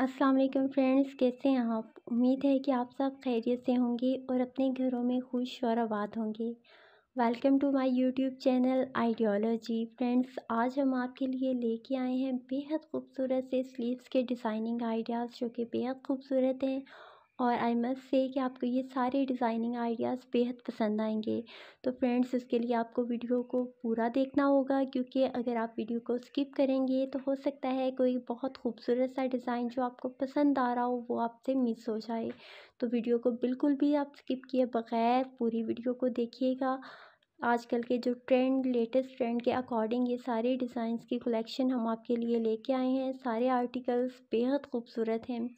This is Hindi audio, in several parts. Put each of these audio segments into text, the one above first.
अस्सलाम वालेकुम फ्रेंड्स कैसे हैं आप उम्मीद है कि आप सब खैरियत से होंगे और अपने घरों में खुश और आबाद होंगे welcome to my YouTube channel ideology friends आज हम आपके लिए लेके आए हैं बेहद खूबसूरत से स्लीव्स के डिज़ाइनिंग आइडियाज़ जो कि बेहद खूबसूरत हैं और आई मस्ट से कि आपको ये सारे डिज़ाइनिंग आइडियाज़ बेहद पसंद आएंगे तो फ्रेंड्स इसके लिए आपको वीडियो को पूरा देखना होगा क्योंकि अगर आप वीडियो को स्किप करेंगे तो हो सकता है कोई बहुत खूबसूरत सा डिज़ाइन जो आपको पसंद आ रहा हो वो आपसे मिस हो जाए तो वीडियो को बिल्कुल भी आप स्किप किए बग़ैर पूरी वीडियो को देखिएगा आजकल के जो ट्रेंड लेटेस्ट ट्रेंड के अकॉर्डिंग ये सारे डिज़ाइंस की कलेक्शन हम आपके लिए लेके आए हैं सारे आर्टिकल्स बेहद खूबसूरत हैं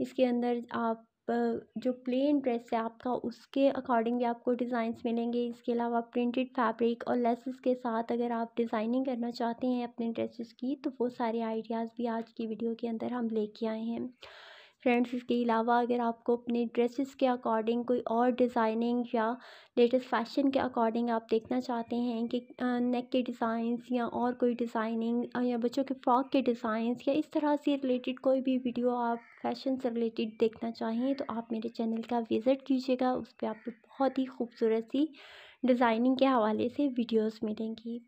इसके अंदर आप जो प्लेन ड्रेस है आपका उसके अकॉर्डिंग भी आपको डिज़ाइंस मिलेंगे इसके अलावा प्रिंटेड फैब्रिक और लेसेस के साथ अगर आप डिज़ाइनिंग करना चाहते हैं अपने ड्रेसेस की तो वो सारे आइडियाज़ भी आज की वीडियो के अंदर हम लेके आए हैं फ्रेंड्स इसके अलावा अगर आपको अपने ड्रेसेस के अकॉर्डिंग कोई और डिज़ाइनिंग या लेटेस्ट फैशन के अकॉर्डिंग आप देखना चाहते हैं कि नेक के डिज़ाइंस या और कोई डिज़ाइनिंग या बच्चों के फ्रॉक के डिज़ाइंस या इस तरह से रिलेटेड कोई भी वीडियो आप फैशन से रिलेटेड देखना चाहें तो आप मेरे चैनल का विज़िट कीजिएगा उस पर आपको बहुत ही खूबसूरत सी डिज़ाइनिंग के हवाले से वीडियोज़ मिलेंगी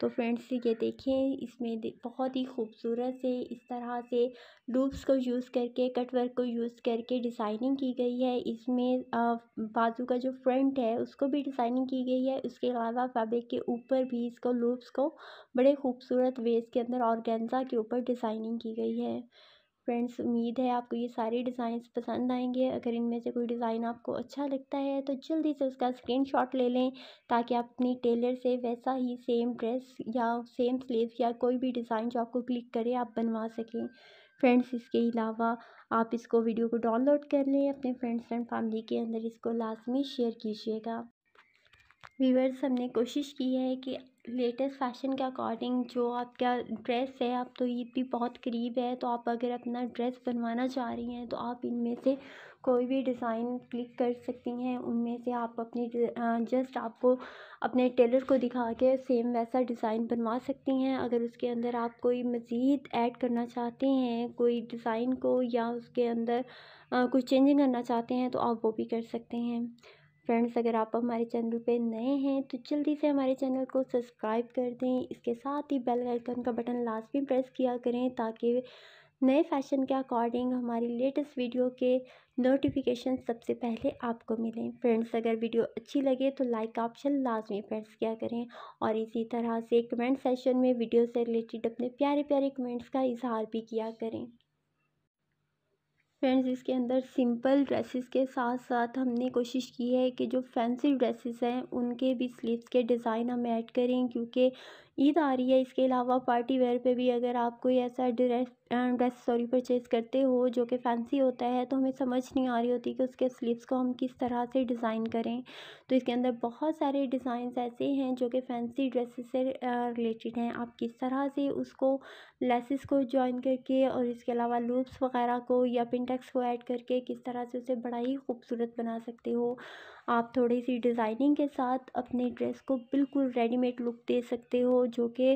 तो फ्रेंड्स ये देखें इसमें बहुत ही खूबसूरत से इस तरह से लूप्स को यूज़ करके कटवर्क को यूज़ करके डिज़ाइनिंग की गई है इसमें बाजू का जो फ्रंट है उसको भी डिज़ाइनिंग की गई है उसके अलावा फैब्रिक के ऊपर भी इसको लूप्स को बड़े खूबसूरत वेज के अंदर और के ऊपर डिज़ाइनिंग की गई है फ्रेंड्स उम्मीद है आपको ये सारे डिज़ाइंस पसंद आएंगे अगर इनमें से कोई डिज़ाइन आपको अच्छा लगता है तो जल्दी से उसका स्क्रीनशॉट ले लें ताकि आप अपनी टेलर से वैसा ही सेम ड्रेस या सेम स्लीव या कोई भी डिज़ाइन जो आपको क्लिक करे आप बनवा सकें फ्रेंड्स इसके अलावा आप इसको वीडियो को डाउनलोड कर लें अपने फ्रेंड्स एंड फैमिली के अंदर इसको लाजमी शेयर कीजिएगा वीवर्स हमने कोशिश की है कि लेटेस्ट फ़ैशन के अकॉर्डिंग जो आपका ड्रेस है आप तो ईद भी बहुत करीब है तो आप अगर अपना ड्रेस बनवाना चाह रही हैं तो आप इनमें से कोई भी डिज़ाइन क्लिक कर सकती हैं उनमें से आप अपने जस्ट आपको अपने टेलर को दिखा के सेम वैसा डिज़ाइन बनवा सकती हैं अगर उसके अंदर आप कोई मज़ीद ऐड करना चाहते हैं कोई डिज़ाइन को या उसके अंदर कुछ चेंजिंग करना चाहते हैं तो आप वो भी कर सकते हैं फ्रेंड्स अगर आप हमारे चैनल पे नए हैं तो जल्दी से हमारे चैनल को सब्सक्राइब कर दें इसके साथ ही बेल आइकन का बटन लास्ट में प्रेस किया करें ताकि नए फैशन के अकॉर्डिंग हमारी लेटेस्ट वीडियो के नोटिफिकेशन सबसे पहले आपको मिलें फ्रेंड्स अगर वीडियो अच्छी लगे तो लाइक ऑप्शन लाजमी प्रेस किया करें और इसी तरह से कमेंट सेशन में वीडियो से रिलेटेड अपने प्यारे प्यारे कमेंट्स का इजहार भी किया करें फ्रेंड्स इसके अंदर सिंपल ड्रेसेस के साथ साथ हमने कोशिश की है कि जो फैंसी ड्रेसेस हैं उनके भी स्लीव्स के डिज़ाइन हम ऐड करें क्योंकि ईद आ रही है इसके अलावा पार्टी वेयर पे भी अगर आप कोई ऐसा ड्रेस ड्रेस सॉरी परचेज़ करते हो जो कि फैंसी होता है तो हमें समझ नहीं आ रही होती कि उसके स्लीव्स को हम किस तरह से डिज़ाइन करें तो इसके अंदर बहुत सारे डिज़ाइंस ऐसे हैं जो कि फैंसी ड्रेसेस से रिलेटेड हैं आप किस तरह से उसको लेसिस को जॉइन करके और इसके अलावा लूप्स वगैरह को या पिनटेक्स को ऐड करके किस तरह से उसे बड़ा ही खूबसूरत बना सकते हो आप थोड़ी सी डिज़ाइनिंग के साथ अपने ड्रेस को बिल्कुल रेडीमेड लुक दे सकते हो जो कि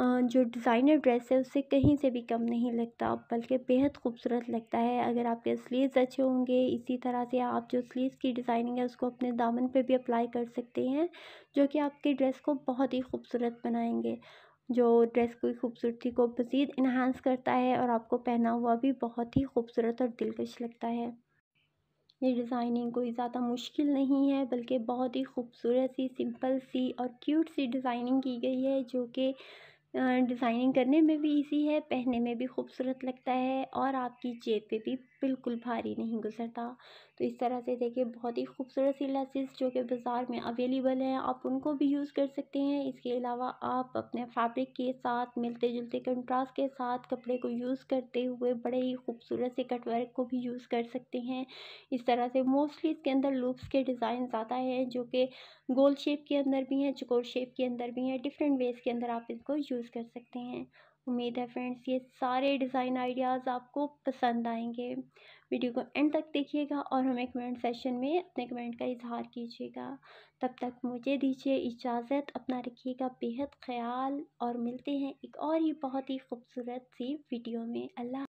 जो डिज़ाइनर ड्रेस है उससे कहीं से भी कम नहीं लगता बल्कि बेहद खूबसूरत लगता है अगर आपके स्लीव्स अच्छे होंगे इसी तरह से आप जो स्लीव्स की डिज़ाइनिंग है उसको अपने दामन पे भी अप्लाई कर सकते हैं जो कि आपके ड्रेस को बहुत ही खूबसूरत बनाएंगे जो ड्रेस की खूबसूरती को मज़ीद इन्हांस करता है और आपको पहना हुआ भी बहुत ही खूबसूरत और दिलकश लगता है ये डिज़ाइनिंग कोई ज़्यादा मुश्किल नहीं है बल्कि बहुत ही खूबसूरत सी सिंपल सी और क्यूट सी डिज़ाइनिंग की गई है जो कि डिज़ाइनिंग करने में भी इजी है पहनने में भी खूबसूरत लगता है और आपकी जेब पे भी बिल्कुल भारी नहीं गुजरता तो इस तरह से देखिए बहुत ही खूबसूरत सी लैसेस जो कि बाज़ार में अवेलेबल हैं आप उनको भी यूज़ कर सकते हैं इसके अलावा आप अपने फैब्रिक के साथ मिलते जुलते कंट्रास्ट के साथ कपड़े को यूज़ करते हुए बड़े ही खूबसूरत से कटवर्क को भी यूज़ कर सकते हैं इस तरह से मोस्टली इसके अंदर लूप्स के डिज़ाइन ज़्यादा है जो कि गोल शेप के अंदर भी हैं चकोर शेप के अंदर भी हैं डिफरेंट वेज़ के अंदर आप इसको यूज़ यूज़ कर सकते हैं उम्मीद है फ्रेंड्स ये सारे डिज़ाइन आइडियाज़ आपको पसंद आएंगे वीडियो को एंड तक देखिएगा और हमें कमेंट सेशन में अपने कमेंट का इजहार कीजिएगा तब तक मुझे दीजिए इजाज़त अपना रखिएगा बेहद ख्याल और मिलते हैं एक और ही बहुत ही खूबसूरत सी वीडियो में अल्लाह